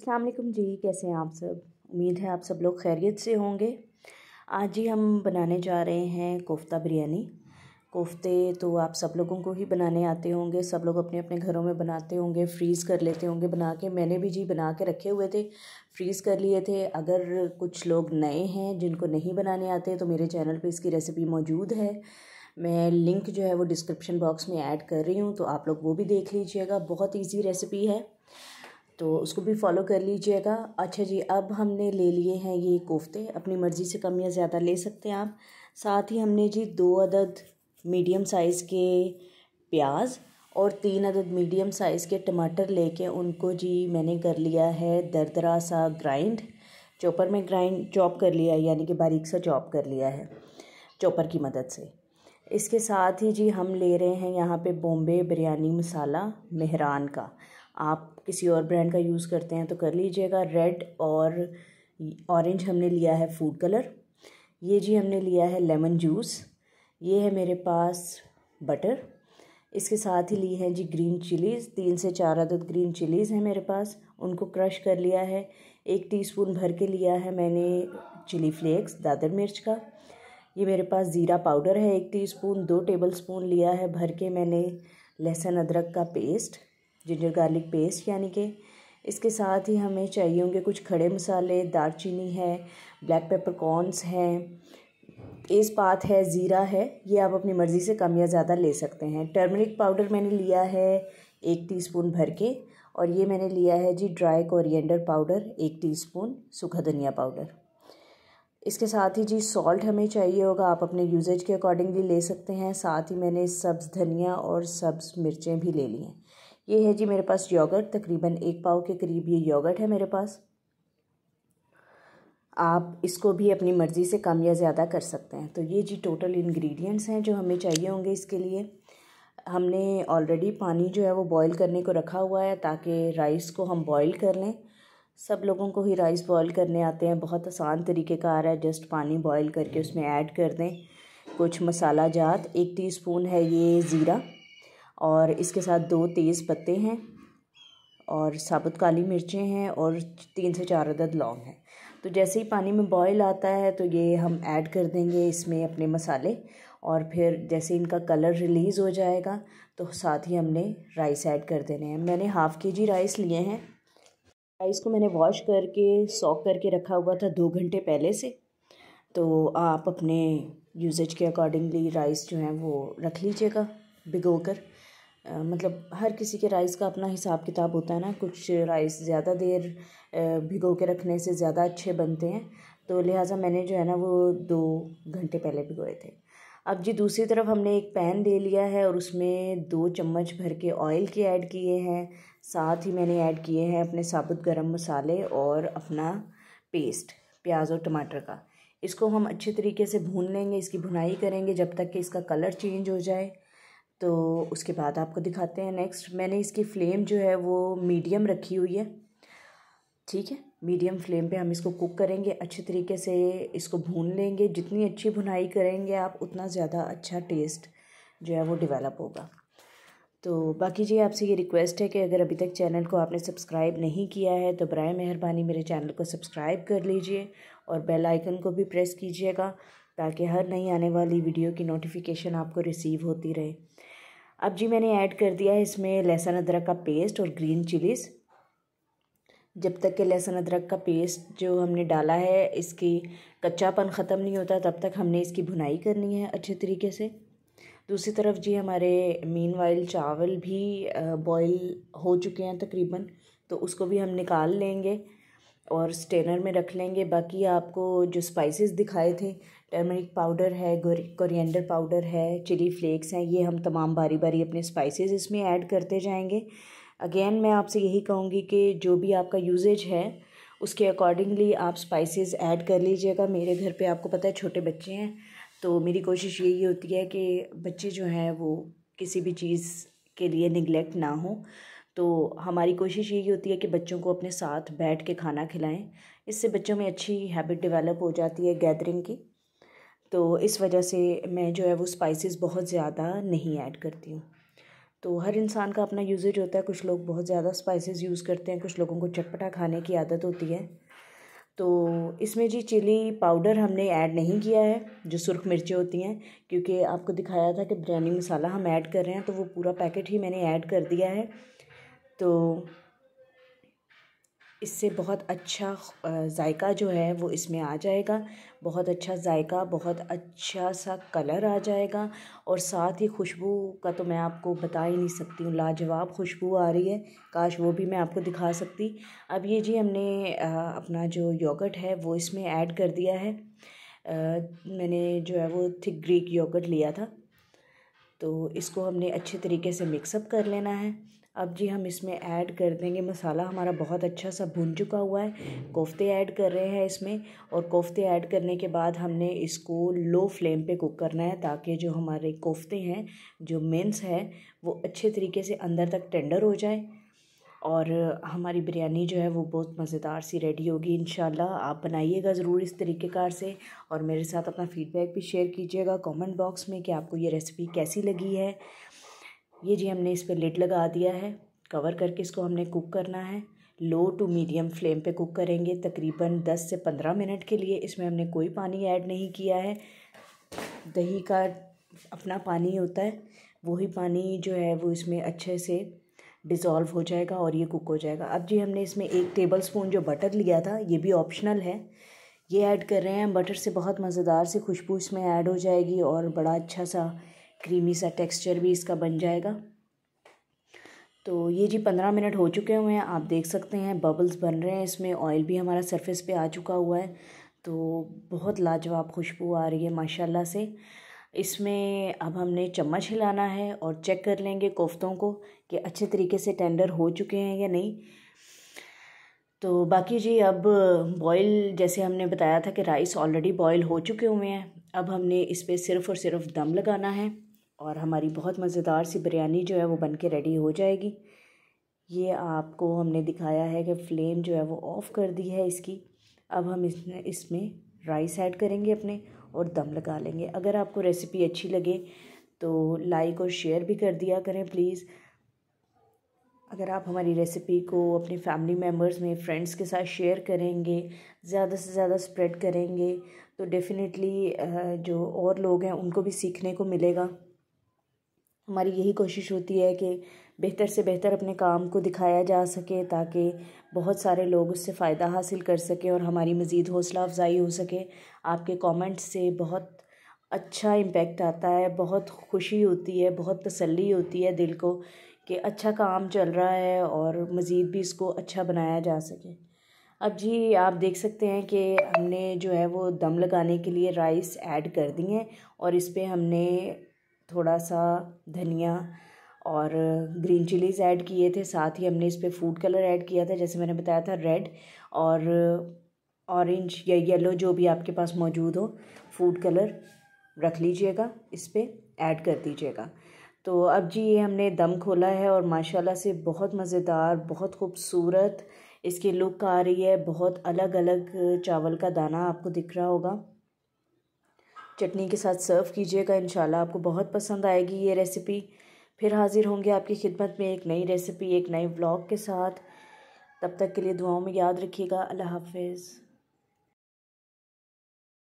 अस्सलाम वालेकुम जी कैसे हैं आप सब उम्मीद है आप सब लोग खैरियत से होंगे आज ही हम बनाने जा रहे हैं कोफ्ता बिरयानी कोफ्ते तो आप सब लोगों को ही बनाने आते होंगे सब लोग अपने अपने घरों में बनाते होंगे फ्रीज़ कर लेते होंगे बना के मैंने भी जी बना के रखे हुए थे फ्रीज़ कर लिए थे अगर कुछ लोग नए हैं जिनको नहीं बनाने आते तो मेरे चैनल पे इसकी रेसिपी मौजूद है मैं लिंक जो है वो डिस्क्रिप्शन बॉक्स में ऐड कर रही हूँ तो आप लोग वो भी देख लीजिएगा बहुत ईजी रेसिपी है तो उसको भी फॉलो कर लीजिएगा अच्छा जी अब हमने ले लिए हैं ये कोफ्ते अपनी मर्ज़ी से कम या ज़्यादा ले सकते हैं आप साथ ही हमने जी दो अदद मीडियम साइज़ के प्याज और तीन अदद मीडियम साइज़ के टमाटर लेके उनको जी मैंने कर लिया है दरदरा सा ग्राइंड चॉपर में ग्राइंड चॉप कर लिया है यानी कि बारीक सा चॉप कर लिया है चॉपर की मदद से इसके साथ ही जी हम ले रहे हैं यहाँ पे बॉम्बे बिरयानी मसाला मेहरान का आप किसी और ब्रांड का यूज़ करते हैं तो कर लीजिएगा रेड और ऑरेंज हमने लिया है फूड कलर ये जी हमने लिया है लेमन जूस ये है मेरे पास बटर इसके साथ ही ली है जी ग्रीन चिलीज़ तीन से चार अदद ग्रीन चिलीज़ हैं मेरे पास उनको क्रश कर लिया है एक टीस्पून भर के लिया है मैंने चिली फ्लेक्स दादर मिर्च का ये मेरे पास ज़ीरा पाउडर है एक टीस्पून दो टेबल स्पून लिया है भर के मैंने लहसुन अदरक का पेस्ट जिंजर गार्लिक पेस्ट यानी कि इसके साथ ही हमें चाहिए होंगे कुछ खड़े मसाले चीनी है ब्लैक पेपर कॉर्नस हैं पात है ज़ीरा है ये आप अपनी मर्ज़ी से कम या ज़्यादा ले सकते हैं टर्मरिक पाउडर मैंने लिया है एक टीस्पून भर के और ये मैंने लिया है जी ड्राई कोरिएंडर पाउडर एक टीस्पून सूखा धनिया पाउडर इसके साथ ही जी सॉल्ट हमें चाहिए होगा आप अपने यूजेज के अकॉर्डिंगली ले सकते हैं साथ ही मैंने सब्ज़ धनिया और सब्ज़ मिर्चें भी ले ली हैं ये है जी मेरे पास योगर्ट तकरीबन एक पाव के करीब ये योगर्ट है मेरे पास आप इसको भी अपनी मर्ज़ी से कम या ज़्यादा कर सकते हैं तो ये जी टोटल इंग्रेडिएंट्स हैं जो हमें चाहिए होंगे इसके लिए हमने ऑलरेडी पानी जो है वो बॉईल करने को रखा हुआ है ताकि राइस को हम बॉईल कर लें सब लोगों को ही राइस बॉईल करने आते हैं बहुत आसान तरीके का आ रहा है जस्ट पानी बॉयल करके उसमें ऐड कर दें कुछ मसाला जात एक टी है ये ज़ीरा और इसके साथ दो तेज़ पत्ते हैं और साबुत काली मिर्चें हैं और तीन से चार अदद लौंग हैं तो जैसे ही पानी में बॉयल आता है तो ये हम ऐड कर देंगे इसमें अपने मसाले और फिर जैसे इनका कलर रिलीज़ हो जाएगा तो साथ ही हमने राइस ऐड कर देने हैं मैंने हाफ़ के जी राइस लिए हैं राइस को मैंने वॉश करके सॉक करके रखा हुआ था दो घंटे पहले से तो आप अपने यूजेज के अकॉर्डिंगली राइस जो है वो रख लीजिएगा भिगो कर मतलब हर किसी के राइस का अपना हिसाब किताब होता है ना कुछ राइस ज़्यादा देर भिगो के रखने से ज़्यादा अच्छे बनते हैं तो लिहाजा मैंने जो है ना वो दो घंटे पहले भिगोए थे अब जी दूसरी तरफ हमने एक पैन ले लिया है और उसमें दो चम्मच भर के ऑयल के ऐड किए हैं साथ ही मैंने ऐड किए हैं अपने साबुत गरम मसाले और अपना पेस्ट प्याज और टमाटर का इसको हम अच्छे तरीके से भून लेंगे इसकी भुनाई करेंगे जब तक कि इसका कलर चेंज हो जाए तो उसके बाद आपको दिखाते हैं नेक्स्ट मैंने इसकी फ्लेम जो है वो मीडियम रखी हुई है ठीक है मीडियम फ्लेम पे हम इसको कुक करेंगे अच्छे तरीके से इसको भून लेंगे जितनी अच्छी भुनाई करेंगे आप उतना ज़्यादा अच्छा टेस्ट जो है वो डेवलप होगा तो बाकी जी आपसे ये रिक्वेस्ट है कि अगर अभी तक चैनल को आपने सब्सक्राइब नहीं किया है तो बरए मेहरबानी मेरे चैनल को सब्सक्राइब कर लीजिए और बेल आइकन को भी प्रेस कीजिएगा ताकि हर नई आने वाली वीडियो की नोटिफिकेशन आपको रिसीव होती रहे अब जी मैंने ऐड कर दिया है इसमें लहसुन अदरक का पेस्ट और ग्रीन चिलीज़ जब तक के लहसुन अदरक का पेस्ट जो हमने डाला है इसकी कच्चापन ख़त्म नहीं होता तब तक हमने इसकी भुनाई करनी है अच्छे तरीके से दूसरी तरफ जी हमारे मीन वाइल चावल भी बॉईल हो चुके हैं तकरीबन तो उसको भी हम निकाल लेंगे और स्टेनर में रख लेंगे बाकी आपको जो स्पाइसेस दिखाए थे टर्मरिक पाउडर है कोरिएंडर पाउडर है चिली फ्लेक्स हैं ये हम तमाम बारी बारी अपने स्पाइसेस इसमें ऐड करते जाएंगे अगेन मैं आपसे यही कहूँगी कि जो भी आपका यूजेज है उसके अकॉर्डिंगली आप स्पाइसेस ऐड कर लीजिएगा मेरे घर पे आपको पता है छोटे बच्चे हैं तो मेरी कोशिश यही होती है कि बच्चे जो हैं वो किसी भी चीज़ के लिए निगलेक्ट ना हो तो हमारी कोशिश यही होती है कि बच्चों को अपने साथ बैठ के खाना खिलाएं इससे बच्चों में अच्छी हैबिट डेवलप हो जाती है गैदरिंग की तो इस वजह से मैं जो है वो स्पाइसेस बहुत ज़्यादा नहीं ऐड करती हूँ तो हर इंसान का अपना यूजेज होता है कुछ लोग बहुत ज़्यादा स्पाइसेस यूज़ करते हैं कुछ लोगों को चटपटा खाने की आदत होती है तो इसमें जी चिली पाउडर हमने ऐड नहीं किया है जो सुरख मिर्चें होती हैं क्योंकि आपको दिखाया था कि बिरयानी मसाला हम ऐड कर रहे हैं तो वो पूरा पैकेट ही मैंने ऐड कर दिया है तो इससे बहुत अच्छा जायका जो है वो इसमें आ जाएगा बहुत अच्छा जायका बहुत अच्छा सा कलर आ जाएगा और साथ ही खुशबू का तो मैं आपको बता ही नहीं सकती हूँ लाजवाब खुशबू आ रही है काश वो भी मैं आपको दिखा सकती अब ये जी हमने अपना जो योगर्ट है वो इसमें ऐड कर दिया है मैंने जो है वो थिक ग्रीक योगर्ट लिया था तो इसको हमने अच्छे तरीके से मिक्सअप कर लेना है अब जी हम इसमें ऐड कर देंगे मसाला हमारा बहुत अच्छा सा भुन चुका हुआ है कोफ्ते ऐड कर रहे हैं इसमें और कोफ्ते ऐड करने के बाद हमने इसको लो फ्लेम पे कुक करना है ताकि जो हमारे कोफ्ते हैं जो मेंस है वो अच्छे तरीके से अंदर तक टेंडर हो जाए और हमारी बिरयानी जो है वो बहुत मज़ेदार सी रेडी होगी इन आप बनाइएगा ज़रूर इस तरीक़ेकार से और मेरे साथ अपना फ़ीडबैक भी शेयर कीजिएगा कमेंट बॉक्स में कि आपको ये रेसिपी कैसी लगी है ये जी हमने इस पर लिड लगा दिया है कवर करके इसको हमने कुक करना है लो टू मीडियम फ्लेम पे कुक करेंगे तकरीबन दस से पंद्रह मिनट के लिए इसमें हमने कोई पानी ऐड नहीं किया है दही का अपना पानी होता है वही पानी जो है वो इसमें अच्छे से डिज़ोल्व हो जाएगा और ये कुक हो जाएगा अब जी हमने इसमें एक टेबल स्पून जो बटर लिया था ये भी ऑप्शनल है ये ऐड कर रहे हैं बटर से बहुत मज़ेदार से खुशबू इसमें ऐड हो जाएगी और बड़ा अच्छा सा क्रीमी सा टेक्सचर भी इसका बन जाएगा तो ये जी पंद्रह मिनट हो चुके हुए हैं आप देख सकते हैं बबल्स बन रहे हैं इसमें ऑयल भी हमारा सरफेस पे आ चुका हुआ है तो बहुत लाजवाब खुशबू आ रही है माशाल्लाह से इसमें अब हमने चम्मच हिलाना है और चेक कर लेंगे कोफ्तों को कि अच्छे तरीके से टेंडर हो चुके हैं या नहीं तो बाकी जी अब बॉईल जैसे हमने बताया था कि राइस ऑलरेडी बॉईल हो चुके हुए हैं अब हमने इस पर सिर्फ़ और सिर्फ दम लगाना है और हमारी बहुत मज़ेदार सी बिरयानी जो है वो बन के रेडी हो जाएगी ये आपको हमने दिखाया है कि फ्लेम जो है वो ऑफ़ कर दी है इसकी अब हम इसमें इसमें राइस ऐड करेंगे अपने और दम लगा लेंगे अगर आपको रेसिपी अच्छी लगे तो लाइक और शेयर भी कर दिया करें प्लीज़ अगर आप हमारी रेसिपी को अपने फैमिली मेम्बर्स में फ्रेंड्स के साथ शेयर करेंगे ज़्यादा से ज़्यादा स्प्रेड करेंगे तो डेफ़िनेटली जो और लोग हैं उनको भी सीखने को मिलेगा हमारी यही कोशिश होती है कि बेहतर से बेहतर अपने काम को दिखाया जा सके ताकि बहुत सारे लोग उससे फ़ायदा हासिल कर सकें और हमारी मज़ीद हौसला अफजाई हो सके आपके कमेंट्स से बहुत अच्छा इम्पेक्ट आता है बहुत खुशी होती है बहुत तसल्ली होती है दिल को कि अच्छा काम चल रहा है और मज़ीद भी इसको अच्छा बनाया जा सके अब जी आप देख सकते हैं कि हमने जो है वो दम लगाने के लिए राइस ऐड कर दी है और इस पर हमने थोड़ा सा धनिया और ग्रीन चिलीज़ ऐड किए थे साथ ही हमने इस पर फूड कलर ऐड किया था जैसे मैंने बताया था रेड और ऑरेंज या येलो जो भी आपके पास मौजूद हो फूड कलर रख लीजिएगा इस पर ऐड कर दीजिएगा तो अब जी ये हमने दम खोला है और माशाल्लाह से बहुत मज़ेदार बहुत खूबसूरत इसकी लुक आ रही है बहुत अलग अलग चावल का दाना आपको दिख रहा होगा चटनी के साथ सर्व कीजिएगा इन आपको बहुत पसंद आएगी ये रेसिपी फिर हाज़िर होंगे आपकी खिदमत में एक नई रेसिपी एक नए ब्लॉग के साथ तब तक के लिए दुआओं में याद रखिएगा अल्लाह हाफिज़